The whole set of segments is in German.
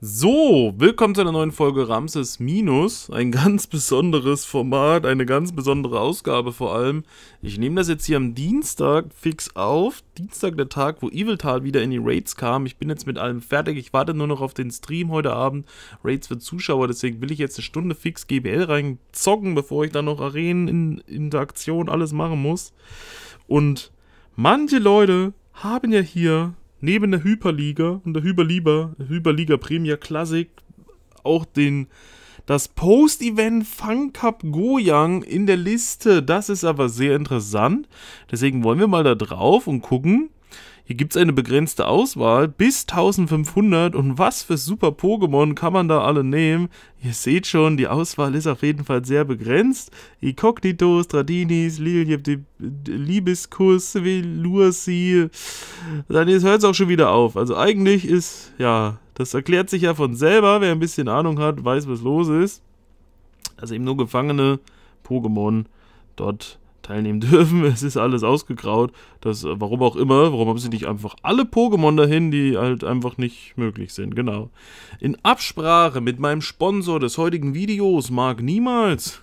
So, willkommen zu einer neuen Folge Ramses Minus. Ein ganz besonderes Format, eine ganz besondere Ausgabe vor allem. Ich nehme das jetzt hier am Dienstag fix auf. Dienstag der Tag, wo Eviltal wieder in die Raids kam. Ich bin jetzt mit allem fertig. Ich warte nur noch auf den Stream heute Abend. Raids für Zuschauer, deswegen will ich jetzt eine Stunde fix GBL reinzocken, bevor ich dann noch Arenen, Interaktion, alles machen muss. Und manche Leute haben ja hier neben der Hyperliga und der Hyperliga, Hyperliga Premier Classic auch den das Post-Event Fun Cup Goyang in der Liste. Das ist aber sehr interessant. Deswegen wollen wir mal da drauf und gucken, hier gibt es eine begrenzte Auswahl bis 1500 und was für super Pokémon kann man da alle nehmen? Ihr seht schon, die Auswahl ist auf jeden Fall sehr begrenzt. Incognito, Stradinis, Libiscus, Velursi. Dann hört es auch schon wieder auf. Also eigentlich ist, ja, das erklärt sich ja von selber. Wer ein bisschen Ahnung hat, weiß, was los ist. Also eben nur gefangene Pokémon dort teilnehmen dürfen. Es ist alles ausgegraut. Das, äh, warum auch immer, warum haben sie nicht einfach alle Pokémon dahin, die halt einfach nicht möglich sind, genau. In Absprache mit meinem Sponsor des heutigen Videos, Mark Niemals,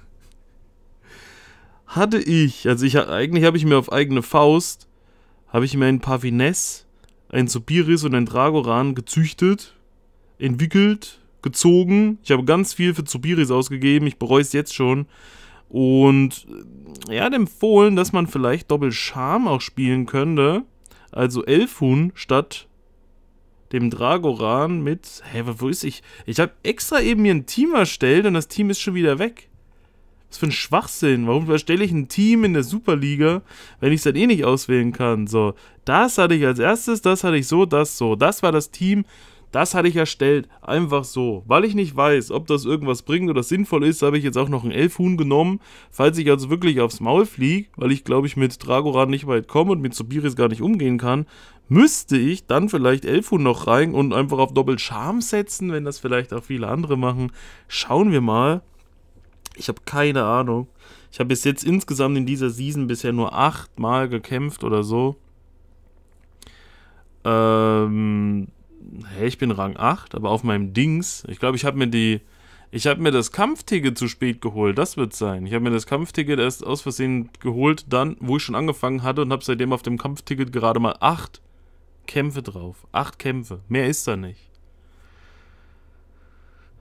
hatte ich, also ich, eigentlich habe ich mir auf eigene Faust, habe ich mir ein Pavines, ein Sopiris und ein Dragoran gezüchtet, entwickelt, gezogen. Ich habe ganz viel für Zubiris ausgegeben. Ich bereue es jetzt schon. Und äh, er hat empfohlen, dass man vielleicht Doppelscham auch spielen könnte. Also Elfhun statt dem Dragoran mit. Hä, wo ist ich? Ich habe extra eben mir ein Team erstellt und das Team ist schon wieder weg. Was für ein Schwachsinn. Warum erstelle ich ein Team in der Superliga, wenn ich es dann eh nicht auswählen kann? So, das hatte ich als erstes, das hatte ich so, das so. Das war das Team, das hatte ich erstellt, einfach so. Weil ich nicht weiß, ob das irgendwas bringt oder sinnvoll ist, habe ich jetzt auch noch einen Elfhuhn genommen. Falls ich also wirklich aufs Maul fliege, weil ich glaube ich mit Dragoran nicht weit komme und mit Sobiris gar nicht umgehen kann, müsste ich dann vielleicht Elfhuhn noch rein und einfach auf Doppelscham setzen, wenn das vielleicht auch viele andere machen. Schauen wir mal. Ich habe keine Ahnung. Ich habe bis jetzt insgesamt in dieser Season bisher nur achtmal gekämpft oder so. Ähm, hey, ich bin Rang 8, aber auf meinem Dings, ich glaube, ich habe mir die, ich habe mir das Kampfticket zu spät geholt, das wird sein. Ich habe mir das Kampfticket erst aus Versehen geholt, dann, wo ich schon angefangen hatte und habe seitdem auf dem Kampfticket gerade mal 8 Kämpfe drauf. 8 Kämpfe, mehr ist da nicht.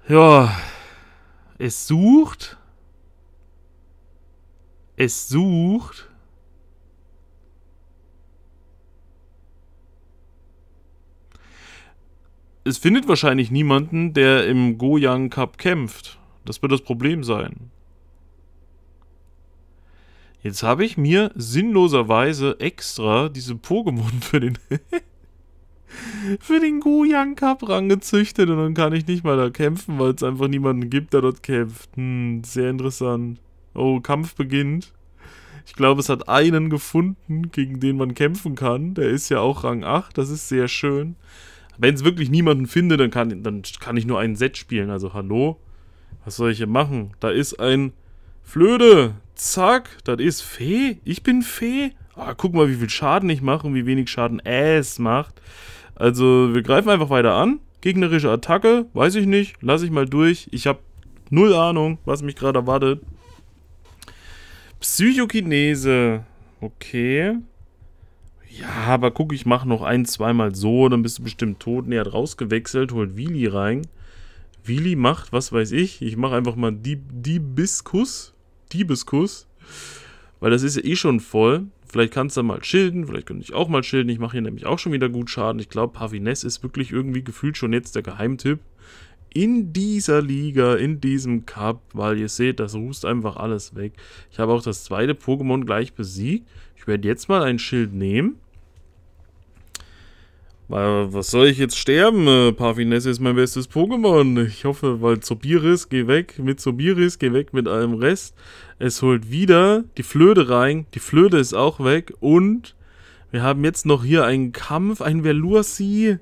Ja, es sucht. Es sucht. es findet wahrscheinlich niemanden, der im Goyang Cup kämpft. Das wird das Problem sein. Jetzt habe ich mir sinnloserweise extra diese Pokémon für den für den Goyang Cup rangezüchtet und dann kann ich nicht mal da kämpfen, weil es einfach niemanden gibt, der dort kämpft. Hm, sehr interessant. Oh, Kampf beginnt. Ich glaube, es hat einen gefunden, gegen den man kämpfen kann. Der ist ja auch Rang 8, das ist sehr schön. Wenn es wirklich niemanden finde, dann kann, dann kann ich nur einen Set spielen. Also, hallo? Was soll ich hier machen? Da ist ein Flöde. Zack, das ist Fee. Ich bin Fee. Ah, guck mal, wie viel Schaden ich mache und wie wenig Schaden es macht. Also, wir greifen einfach weiter an. Gegnerische Attacke, weiß ich nicht. Lass ich mal durch. Ich habe null Ahnung, was mich gerade erwartet. Psychokinese. Okay. Ja, aber guck, ich mache noch ein, zweimal so, dann bist du bestimmt tot. Nee, hat rausgewechselt, holt Willi rein. Willi macht, was weiß ich, ich mache einfach mal die Diebiskus. Diebiskus. Weil das ist ja eh schon voll. Vielleicht kannst du mal schilden, vielleicht könnte ich auch mal schilden. Ich mache hier nämlich auch schon wieder gut Schaden. Ich glaube, Pavines ist wirklich irgendwie gefühlt schon jetzt der Geheimtipp in dieser Liga, in diesem Cup, weil ihr seht, das rußt einfach alles weg. Ich habe auch das zweite Pokémon gleich besiegt. Ich werde jetzt mal ein Schild nehmen. Was soll ich jetzt sterben? Äh, Parfinesse ist mein bestes Pokémon. Ich hoffe, weil Zobiris, geh weg mit Zobiris, geh weg mit allem Rest. Es holt wieder die Flöte rein. Die Flöte ist auch weg. Und wir haben jetzt noch hier einen Kampf, ein Velursi.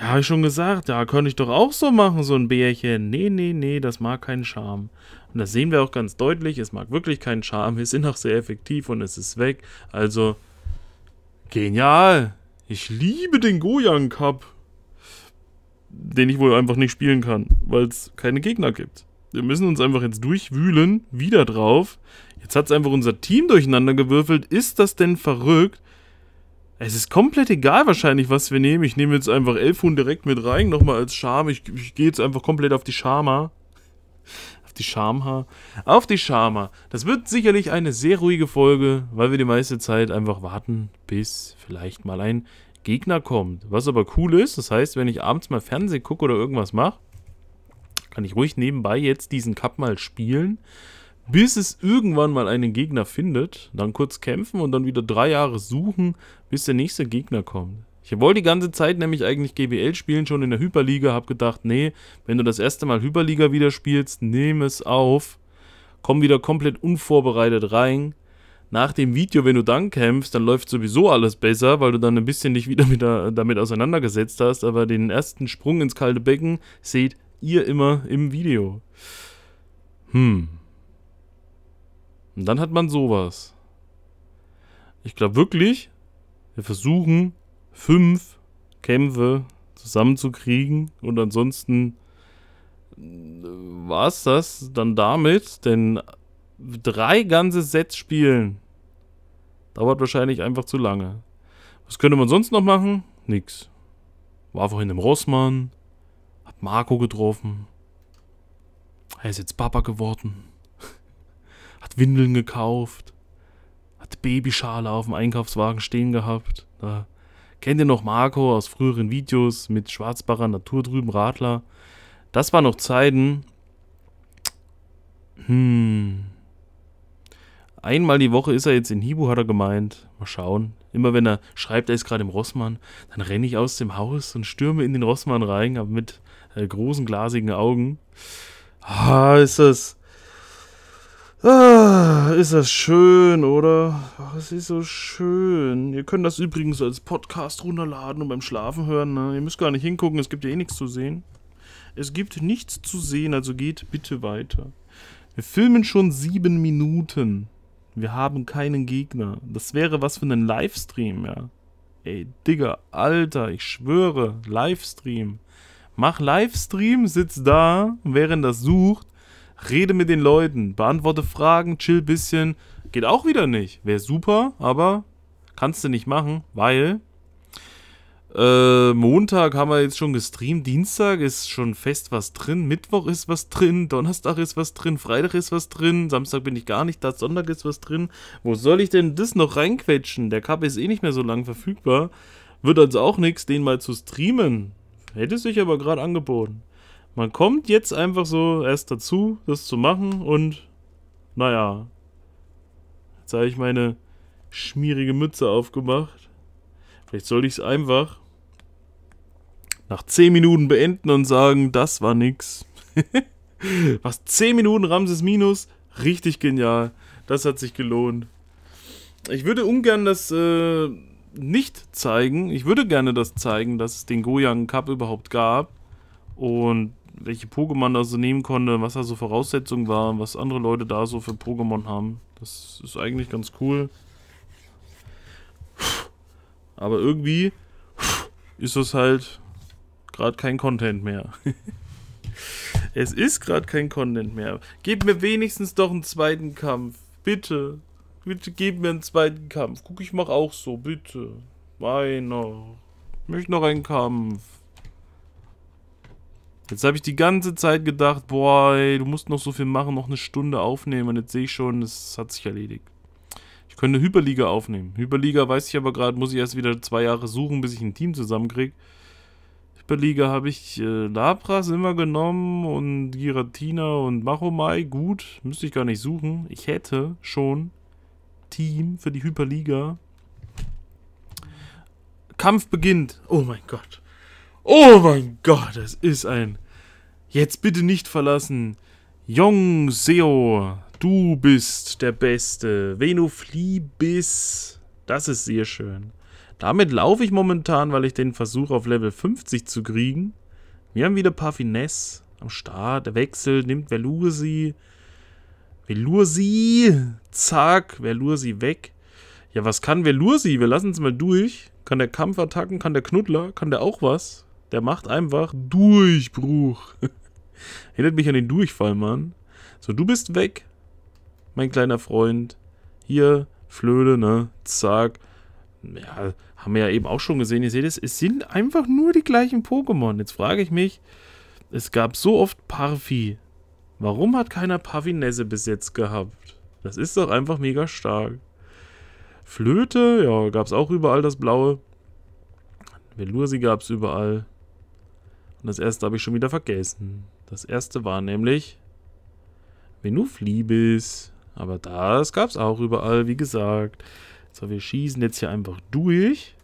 Ja, habe ich schon gesagt, ja, könnte ich doch auch so machen, so ein Bärchen. Nee, nee, nee, das mag keinen Charme. Und das sehen wir auch ganz deutlich, es mag wirklich keinen Charme. Wir sind auch sehr effektiv und es ist weg. Also, genial. Ich liebe den Gojang Cup. Den ich wohl einfach nicht spielen kann, weil es keine Gegner gibt. Wir müssen uns einfach jetzt durchwühlen, wieder drauf. Jetzt hat es einfach unser Team durcheinander gewürfelt. Ist das denn verrückt? Es ist komplett egal wahrscheinlich, was wir nehmen. Ich nehme jetzt einfach Elfhund direkt mit rein, nochmal als Charme. Ich, ich gehe jetzt einfach komplett auf die Charma die Schamhaar. Auf die Schamhaar. Das wird sicherlich eine sehr ruhige Folge, weil wir die meiste Zeit einfach warten, bis vielleicht mal ein Gegner kommt. Was aber cool ist, das heißt, wenn ich abends mal Fernsehen gucke oder irgendwas mache, kann ich ruhig nebenbei jetzt diesen Cup mal spielen, bis es irgendwann mal einen Gegner findet, dann kurz kämpfen und dann wieder drei Jahre suchen, bis der nächste Gegner kommt. Ich wollte die ganze Zeit nämlich eigentlich GBL spielen, schon in der Hyperliga, hab gedacht, nee, wenn du das erste Mal Hyperliga wieder spielst, nimm es auf, komm wieder komplett unvorbereitet rein. Nach dem Video, wenn du dann kämpfst, dann läuft sowieso alles besser, weil du dann ein bisschen dich wieder mit damit auseinandergesetzt hast, aber den ersten Sprung ins kalte Becken seht ihr immer im Video. Hm. Und dann hat man sowas. Ich glaube wirklich, wir versuchen fünf Kämpfe zusammenzukriegen. Und ansonsten äh, war es das dann damit, denn drei ganze Sets spielen dauert wahrscheinlich einfach zu lange. Was könnte man sonst noch machen? Nix. War vorhin im Rossmann, hat Marco getroffen. Er ist jetzt Papa geworden. hat Windeln gekauft. Hat Babyschale auf dem Einkaufswagen stehen gehabt. Da Kennt ihr noch Marco aus früheren Videos mit Schwarzbacher Natur drüben, Radler? Das waren noch Zeiten. Hm. Einmal die Woche ist er jetzt in Hibu, hat er gemeint. Mal schauen. Immer wenn er schreibt, er ist gerade im Rossmann, dann renne ich aus dem Haus und stürme in den Rossmann rein, aber mit äh, großen glasigen Augen. Ah, ist das Ah, ist das schön, oder? Ach, es ist so schön. Ihr könnt das übrigens als Podcast runterladen und beim Schlafen hören. Ne? Ihr müsst gar nicht hingucken, es gibt ja eh nichts zu sehen. Es gibt nichts zu sehen, also geht bitte weiter. Wir filmen schon sieben Minuten. Wir haben keinen Gegner. Das wäre was für einen Livestream, ja. Ey, Digga, Alter, ich schwöre, Livestream. Mach Livestream, sitz da, während das sucht Rede mit den Leuten, beantworte Fragen, chill ein bisschen. Geht auch wieder nicht. Wäre super, aber kannst du nicht machen, weil äh, Montag haben wir jetzt schon gestreamt, Dienstag ist schon fest was drin, Mittwoch ist was drin, Donnerstag ist was drin, Freitag ist was drin, Samstag bin ich gar nicht da, Sonntag ist was drin. Wo soll ich denn das noch reinquetschen? Der Cup ist eh nicht mehr so lang verfügbar. Wird also auch nichts, den mal zu streamen. Hätte sich aber gerade angeboten. Man kommt jetzt einfach so erst dazu, das zu machen und naja. Jetzt habe ich meine schmierige Mütze aufgemacht. Vielleicht sollte ich es einfach nach 10 Minuten beenden und sagen, das war nix. Was 10 Minuten Ramses Minus, richtig genial. Das hat sich gelohnt. Ich würde ungern das äh, nicht zeigen. Ich würde gerne das zeigen, dass es den Goyang Cup überhaupt gab. Und welche Pokémon da so nehmen konnte, was da so Voraussetzungen waren, was andere Leute da so für Pokémon haben. Das ist eigentlich ganz cool. Aber irgendwie ist das halt gerade kein Content mehr. es ist gerade kein Content mehr. Gebt mir wenigstens doch einen zweiten Kampf. Bitte. Bitte gebt mir einen zweiten Kampf. Guck, ich mach auch so. Bitte. Weiner. Ich möchte noch einen Kampf. Jetzt habe ich die ganze Zeit gedacht, boah, ey, du musst noch so viel machen, noch eine Stunde aufnehmen. Und jetzt sehe ich schon, es hat sich erledigt. Ich könnte Hyperliga aufnehmen. Hyperliga weiß ich aber gerade, muss ich erst wieder zwei Jahre suchen, bis ich ein Team zusammenkriege. Hyperliga habe ich äh, Labras immer genommen und Giratina und Machomai. Gut, müsste ich gar nicht suchen. Ich hätte schon Team für die Hyperliga. Kampf beginnt. Oh mein Gott. Oh mein Gott, das ist ein. Jetzt bitte nicht verlassen. Jong Seo, du bist der Beste. Venoflibis. Das ist sehr schön. Damit laufe ich momentan, weil ich den versuche auf Level 50 zu kriegen. Wir haben wieder ein paar Finesse am Start. Der Wechsel nimmt Velursi. Velursi. Zack, Velursi weg. Ja, was kann Velursi? Wir lassen es mal durch. Kann der Kampf attacken? Kann der Knuddler? Kann der auch was? Der macht einfach Durchbruch. Erinnert mich an den Durchfall, Mann. So, du bist weg, mein kleiner Freund. Hier, Flöde, ne? Zack. Ja, haben wir ja eben auch schon gesehen. Ihr seht es, es sind einfach nur die gleichen Pokémon. Jetzt frage ich mich, es gab so oft Parvi. Warum hat keiner Parvinesse bis jetzt gehabt? Das ist doch einfach mega stark. Flöte, ja, gab es auch überall das Blaue. Velursi gab es überall. Und das erste habe ich schon wieder vergessen. Das erste war nämlich, wenn du fliebest. Aber das gab es auch überall, wie gesagt. So, wir schießen jetzt hier einfach durch.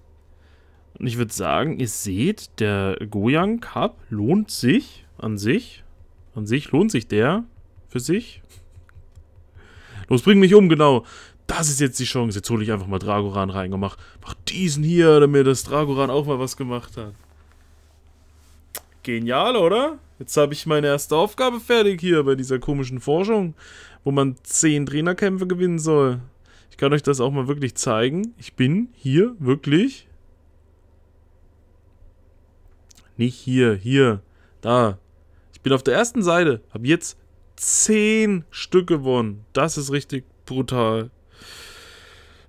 Und ich würde sagen, ihr seht, der Goyang Cup lohnt sich an sich. An sich lohnt sich der für sich. Los, bring mich um, genau. Das ist jetzt die Chance. Jetzt hole ich einfach mal Dragoran rein. Mach, mach diesen hier, damit das Dragoran auch mal was gemacht hat. Genial, oder? Jetzt habe ich meine erste Aufgabe fertig hier bei dieser komischen Forschung, wo man 10 Trainerkämpfe gewinnen soll. Ich kann euch das auch mal wirklich zeigen. Ich bin hier wirklich... Nicht hier, hier, da. Ich bin auf der ersten Seite, habe jetzt 10 Stück gewonnen. Das ist richtig brutal.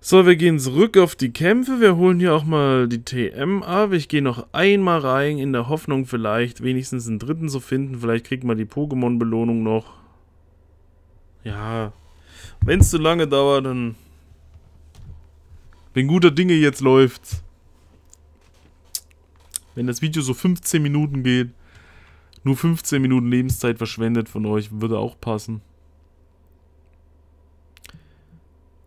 So, wir gehen zurück auf die Kämpfe. Wir holen hier auch mal die TM ab. Ich gehe noch einmal rein in der Hoffnung vielleicht wenigstens einen dritten zu finden. Vielleicht kriegt man die Pokémon-Belohnung noch. Ja, wenn es zu lange dauert, dann... Wenn guter Dinge jetzt läuft's. Wenn das Video so 15 Minuten geht, nur 15 Minuten Lebenszeit verschwendet von euch, würde auch passen.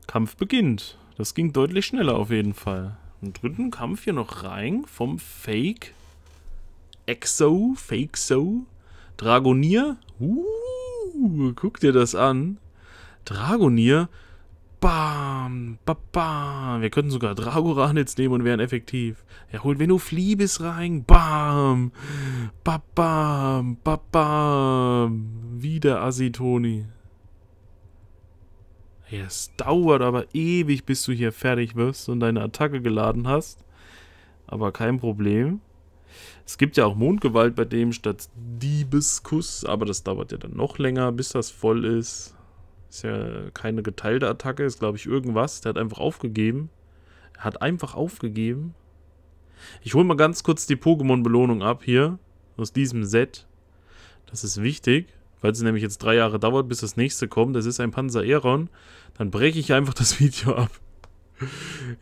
Kampf beginnt. Das ging deutlich schneller auf jeden Fall. Im dritten Kampf hier noch rein vom Fake. Exo, Fake So. Dragonier. Uh, guck dir das an. Dragonier. Bam, ba, bam. Wir könnten sogar Dragoran jetzt nehmen und wären effektiv. Er holt wenn du Venoflibis rein. Bam, ba, bam, ba, bam. Wieder Asitoni. Hey, es dauert aber ewig, bis du hier fertig wirst und deine Attacke geladen hast. Aber kein Problem. Es gibt ja auch Mondgewalt bei dem statt Diebeskuss, aber das dauert ja dann noch länger, bis das voll ist. Ist ja keine geteilte Attacke, ist glaube ich irgendwas. Der hat einfach aufgegeben. Er hat einfach aufgegeben. Ich hole mal ganz kurz die Pokémon-Belohnung ab hier, aus diesem Set. Das ist wichtig weil es nämlich jetzt drei Jahre dauert, bis das nächste kommt, das ist ein Panzer Aeron, dann breche ich einfach das Video ab.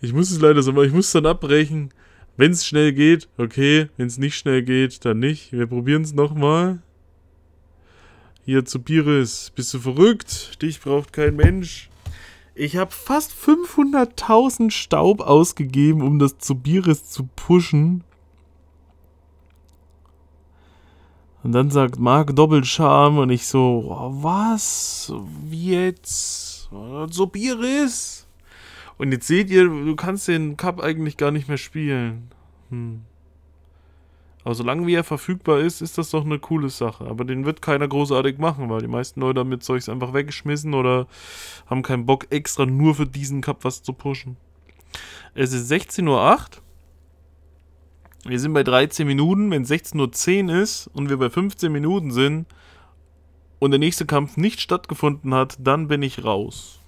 Ich muss es leider so machen, ich muss es dann abbrechen. Wenn es schnell geht, okay, wenn es nicht schnell geht, dann nicht. Wir probieren es nochmal. Hier zu Biris, bist du verrückt? Dich braucht kein Mensch. Ich habe fast 500.000 Staub ausgegeben, um das zu Biris zu pushen. Und dann sagt Marc Doppelscham und ich so, was? Wie jetzt? So Bieris? Und jetzt seht ihr, du kannst den Cup eigentlich gar nicht mehr spielen. Hm. Aber solange wie er verfügbar ist, ist das doch eine coole Sache. Aber den wird keiner großartig machen, weil die meisten Leute haben jetzt Zeugs einfach weggeschmissen oder haben keinen Bock extra nur für diesen Cup was zu pushen. Es ist 16.08 Uhr. Wir sind bei 13 Minuten, wenn 16.10 Uhr ist und wir bei 15 Minuten sind und der nächste Kampf nicht stattgefunden hat, dann bin ich raus.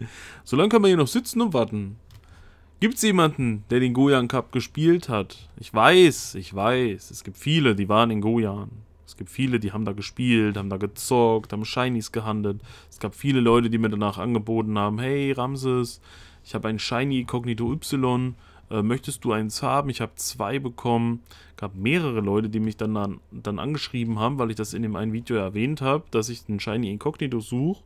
Solange kann man hier noch sitzen und warten. Gibt es jemanden, der den Gojan Cup gespielt hat? Ich weiß, ich weiß. Es gibt viele, die waren in Gojan. Es gibt viele, die haben da gespielt, haben da gezockt, haben Shinies gehandelt. Es gab viele Leute, die mir danach angeboten haben, hey Ramses, ich habe einen Shiny Cognito Y äh, möchtest du eins haben? Ich habe zwei bekommen. Gab mehrere Leute, die mich dann, dann, dann angeschrieben haben, weil ich das in dem einen Video erwähnt habe, dass ich einen Shiny Incognito suche,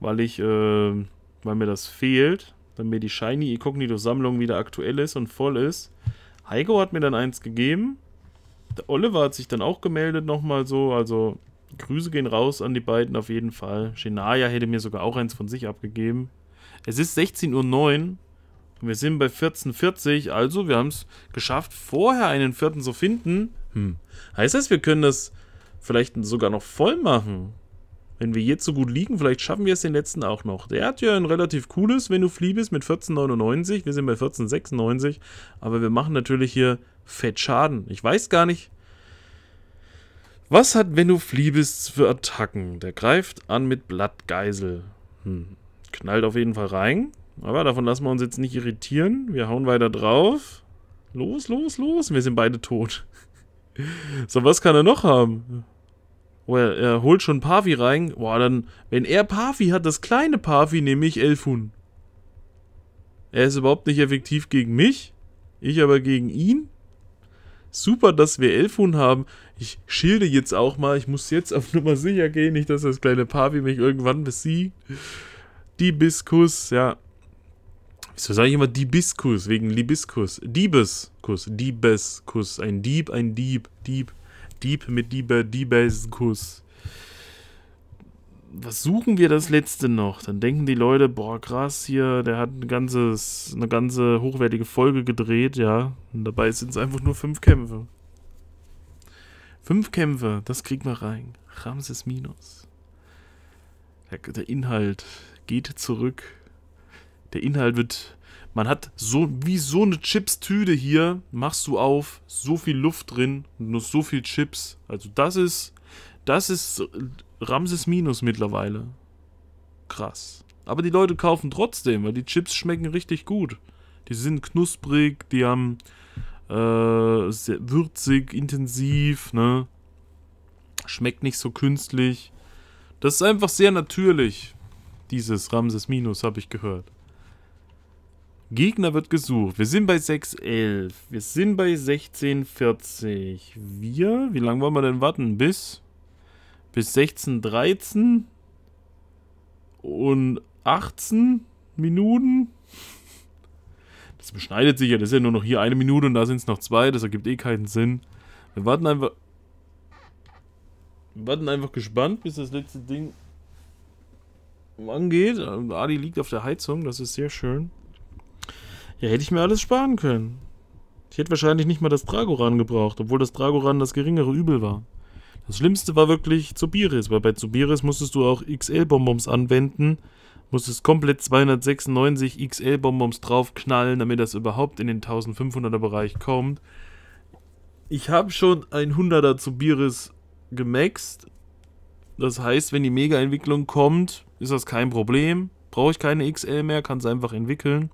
weil äh, weil mir das fehlt, damit mir die Shiny Incognito Sammlung wieder aktuell ist und voll ist. Heiko hat mir dann eins gegeben. Der Oliver hat sich dann auch gemeldet nochmal so, also Grüße gehen raus an die beiden auf jeden Fall. Shenaya hätte mir sogar auch eins von sich abgegeben. Es ist 16.09 Uhr. Und wir sind bei 14,40, also wir haben es geschafft, vorher einen vierten zu finden. Hm. Heißt das, wir können das vielleicht sogar noch voll machen? Wenn wir jetzt so gut liegen, vielleicht schaffen wir es den letzten auch noch. Der hat ja ein relativ cooles, wenn du fliebst, mit 14,99. Wir sind bei 14,96. Aber wir machen natürlich hier fett Schaden. Ich weiß gar nicht, was hat wenn Venno Fliebis für Attacken? Der greift an mit Blattgeisel. Hm. Knallt auf jeden Fall rein. Aber davon lassen wir uns jetzt nicht irritieren. Wir hauen weiter drauf. Los, los, los. Wir sind beide tot. so, was kann er noch haben? Oh, er, er holt schon Pavi rein. Boah, dann, wenn er Pavi hat, das kleine Pavi, nehme ich Elfun. Er ist überhaupt nicht effektiv gegen mich. Ich aber gegen ihn. Super, dass wir Elfun haben. Ich schilde jetzt auch mal. Ich muss jetzt auf Nummer sicher gehen. Nicht, dass das kleine Pavi mich irgendwann besiegt. Die Biskus, ja, Wieso sage ich immer Diebiskus? Wegen Libiskus. Diebeskuss. Diebeskuss. Ein Dieb, ein Dieb. Dieb. Dieb mit Diebe. Diebeskuss. Was suchen wir das letzte noch? Dann denken die Leute, boah, krass, hier, der hat ein ganzes, eine ganze hochwertige Folge gedreht, ja. Und dabei sind es einfach nur fünf Kämpfe. Fünf Kämpfe, das kriegt man rein. Ramses Minus. Der, der Inhalt geht zurück. Der Inhalt wird. Man hat so wie so eine Chips-Tüte hier, machst du auf, so viel Luft drin und nur so viel Chips. Also das ist. Das ist Ramses Minus mittlerweile. Krass. Aber die Leute kaufen trotzdem, weil die Chips schmecken richtig gut. Die sind knusprig, die haben äh, würzig, intensiv, ne? Schmeckt nicht so künstlich. Das ist einfach sehr natürlich, dieses Ramses Minus, habe ich gehört. Gegner wird gesucht. Wir sind bei 6,11. Wir sind bei 16,40. Wir, wie lange wollen wir denn warten? Bis, bis 16,13 und 18 Minuten. Das beschneidet sich ja. Das ist ja nur noch hier eine Minute und da sind es noch zwei. Das ergibt eh keinen Sinn. Wir warten einfach... Wir warten einfach gespannt, bis das letzte Ding angeht. Ähm, Adi liegt auf der Heizung. Das ist sehr schön. Ja, hätte ich mir alles sparen können. Ich hätte wahrscheinlich nicht mal das Dragoran gebraucht, obwohl das Dragoran das geringere Übel war. Das Schlimmste war wirklich Zubiris, weil bei Zubiris musstest du auch XL-Bonbons anwenden, musstest komplett 296 XL-Bonbons draufknallen, damit das überhaupt in den 1500er-Bereich kommt. Ich habe schon ein 100er Zubiris gemaxt. Das heißt, wenn die Mega-Entwicklung kommt, ist das kein Problem. Brauche ich keine XL mehr, kann es einfach entwickeln.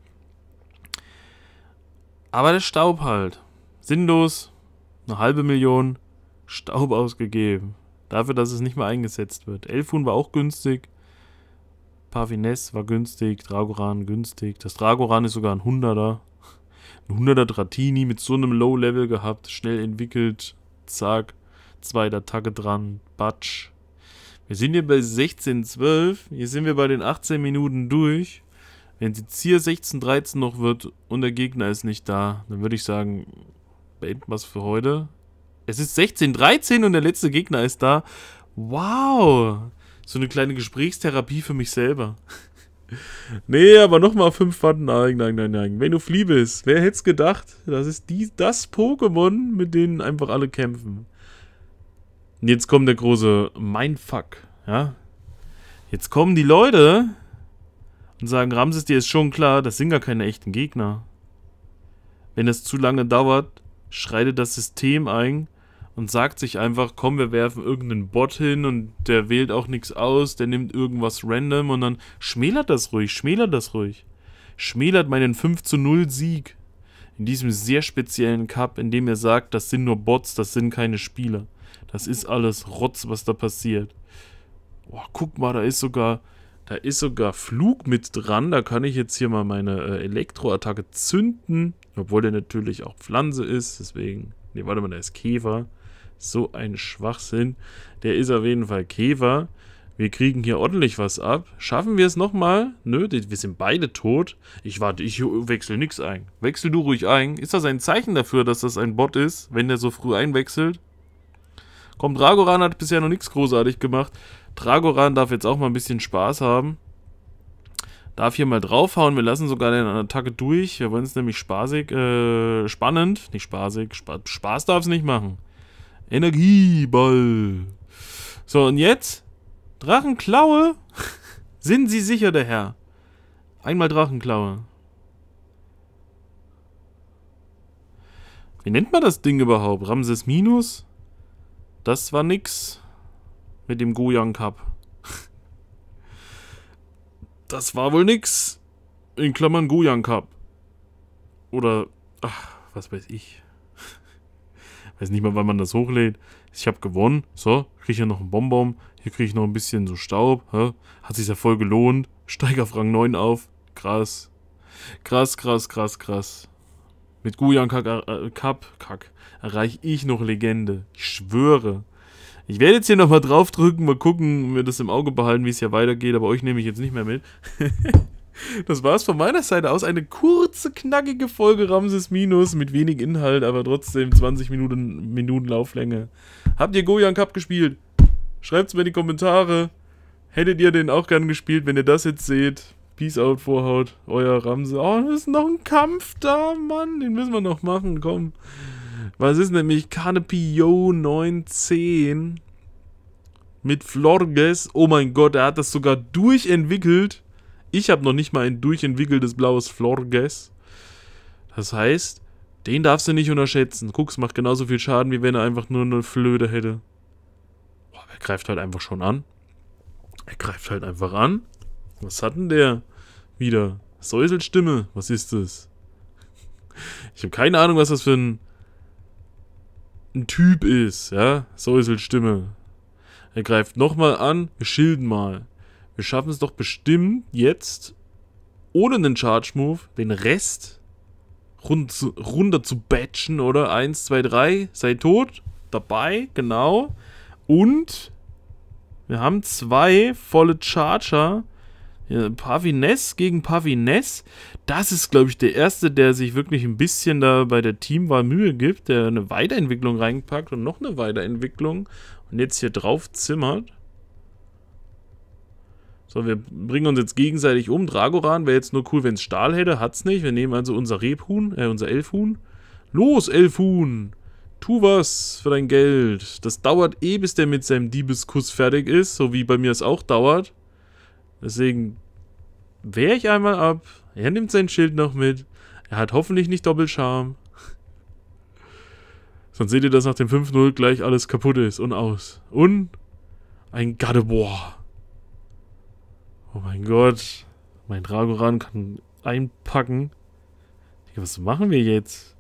Aber der Staub halt. Sinnlos. Eine halbe Million Staub ausgegeben. Dafür, dass es nicht mehr eingesetzt wird. Elfun war auch günstig. Pavines war günstig. Dragoran günstig. Das Dragoran ist sogar ein 100er. Ein 100er Dratini mit so einem Low-Level gehabt. Schnell entwickelt. Zack. Zweiter Attacke dran. Batsch. Wir sind hier bei 16, 12. Hier sind wir bei den 18 Minuten durch. Wenn sie Zier hier 16-13 noch wird und der Gegner ist nicht da, dann würde ich sagen, beenden wir es für heute. Es ist 16-13 und der letzte Gegner ist da. Wow! So eine kleine Gesprächstherapie für mich selber. nee, aber nochmal 5 Watt. Nein, nein, nein, nein. Wenn du bist, wer hätte es gedacht? Das ist die, das Pokémon, mit dem einfach alle kämpfen. Und jetzt kommt der große Mindfuck. Ja? Jetzt kommen die Leute, und sagen, Ramses, dir ist schon klar, das sind gar keine echten Gegner. Wenn es zu lange dauert, schreitet das System ein und sagt sich einfach, komm, wir werfen irgendeinen Bot hin und der wählt auch nichts aus, der nimmt irgendwas random und dann schmälert das ruhig, schmälert das ruhig. Schmälert meinen 5 zu 0 Sieg in diesem sehr speziellen Cup, in dem ihr sagt, das sind nur Bots, das sind keine Spieler. Das ist alles Rotz, was da passiert. Boah, guck mal, da ist sogar da ist sogar Flug mit dran. Da kann ich jetzt hier mal meine äh, Elektroattacke zünden. Obwohl der natürlich auch Pflanze ist. Deswegen. Ne, warte mal, der ist Käfer. So ein Schwachsinn. Der ist auf jeden Fall Käfer. Wir kriegen hier ordentlich was ab. Schaffen wir es nochmal? Nö, wir sind beide tot. Ich warte, ich wechsle nichts ein. Wechsel du ruhig ein. Ist das ein Zeichen dafür, dass das ein Bot ist, wenn der so früh einwechselt? Komm, Dragoran hat bisher noch nichts großartig gemacht. Dragoran darf jetzt auch mal ein bisschen Spaß haben. Darf hier mal draufhauen. Wir lassen sogar den Attacke durch. Wir wollen es nämlich spaßig, äh, spannend. Nicht spaßig. Spa Spaß darf es nicht machen. Energieball. So, und jetzt? Drachenklaue? Sind Sie sicher, der Herr? Einmal Drachenklaue. Wie nennt man das Ding überhaupt? Ramses Minus? Das war nix. Mit dem Goyang Cup. Das war wohl nix. In Klammern Goyang Cup. Oder, ach, was weiß ich. Weiß nicht mal, wann man das hochlädt. Ich habe gewonnen. So, kriege ja noch einen Bonbon. Hier kriege ich noch ein bisschen so Staub. Hä? Hat sich ja voll gelohnt. Steig auf Rang 9 auf. Krass. Krass, krass, krass, krass. Mit Guyan äh, Cup, Kack erreiche ich noch Legende. Ich schwöre. Ich werde jetzt hier nochmal draufdrücken, mal gucken, mir das im Auge behalten, wie es hier weitergeht, aber euch nehme ich jetzt nicht mehr mit. das war es von meiner Seite aus. Eine kurze, knackige Folge Ramses Minus mit wenig Inhalt, aber trotzdem 20 Minuten, Minuten Lauflänge. Habt ihr Gojan Cup gespielt? Schreibt es mir in die Kommentare. Hättet ihr den auch gern gespielt, wenn ihr das jetzt seht? Peace out, Vorhaut, euer Ramse. Oh, da ist noch ein Kampf da, Mann. Den müssen wir noch machen, komm. Weil es ist nämlich Canopy 910 mit Florges. Oh mein Gott, er hat das sogar durchentwickelt. Ich habe noch nicht mal ein durchentwickeltes blaues Florges. Das heißt, den darfst du nicht unterschätzen. Guck, es macht genauso viel Schaden, wie wenn er einfach nur eine Flöte hätte. Boah, er greift halt einfach schon an. Er greift halt einfach an. Was hat denn der wieder? Säuselstimme. Was ist das? Ich habe keine Ahnung, was das für ein ein Typ ist, ja? so ist die Stimme. Er greift nochmal an, wir schilden mal. Wir schaffen es doch bestimmt jetzt, ohne einen Charge-Move, den Rest runter zu batchen, oder? Eins, zwei, drei, sei tot. Dabei, genau. Und wir haben zwei volle Charger ja, Pavines gegen Pavines. Das ist, glaube ich, der Erste, der sich wirklich ein bisschen da bei der Teamwahl Mühe gibt, der eine Weiterentwicklung reinpackt und noch eine Weiterentwicklung und jetzt hier drauf zimmert. So, wir bringen uns jetzt gegenseitig um. Dragoran wäre jetzt nur cool, wenn es Stahl hätte. Hat's nicht. Wir nehmen also unser Rebhuhn, äh, unser Elfhuhn. Los, Elfhuhn! Tu was für dein Geld. Das dauert eh, bis der mit seinem Diebeskuss fertig ist, so wie bei mir es auch dauert. Deswegen wehre ich einmal ab. Er nimmt sein Schild noch mit. Er hat hoffentlich nicht Doppelscham. Sonst seht ihr, dass nach dem 5-0 gleich alles kaputt ist und aus. Und ein Gardevoir. Oh mein Gott. Mein Dragoran kann einpacken. Was machen wir jetzt?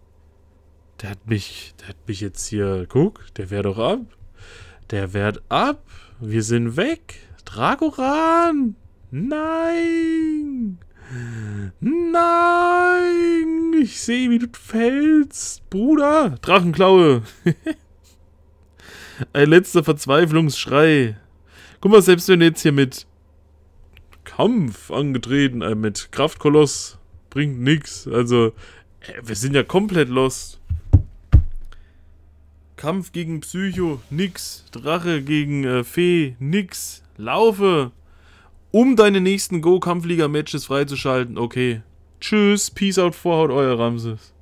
Der hat mich, der hat mich jetzt hier, guck, der wehrt doch ab. Der wehrt ab. Wir sind weg. Dragoran. Nein! Nein! Ich sehe, wie du fällst, Bruder! Drachenklaue! Ein letzter Verzweiflungsschrei. Guck mal, selbst wenn du jetzt hier mit Kampf angetreten, äh, mit Kraftkoloss, bringt nichts. Also, äh, wir sind ja komplett lost. Kampf gegen Psycho, nix. Drache gegen äh, Fee, nix. Laufe um deine nächsten Go-Kampfliga-Matches freizuschalten. Okay. Tschüss, Peace out, Vorhaut, euer Ramses.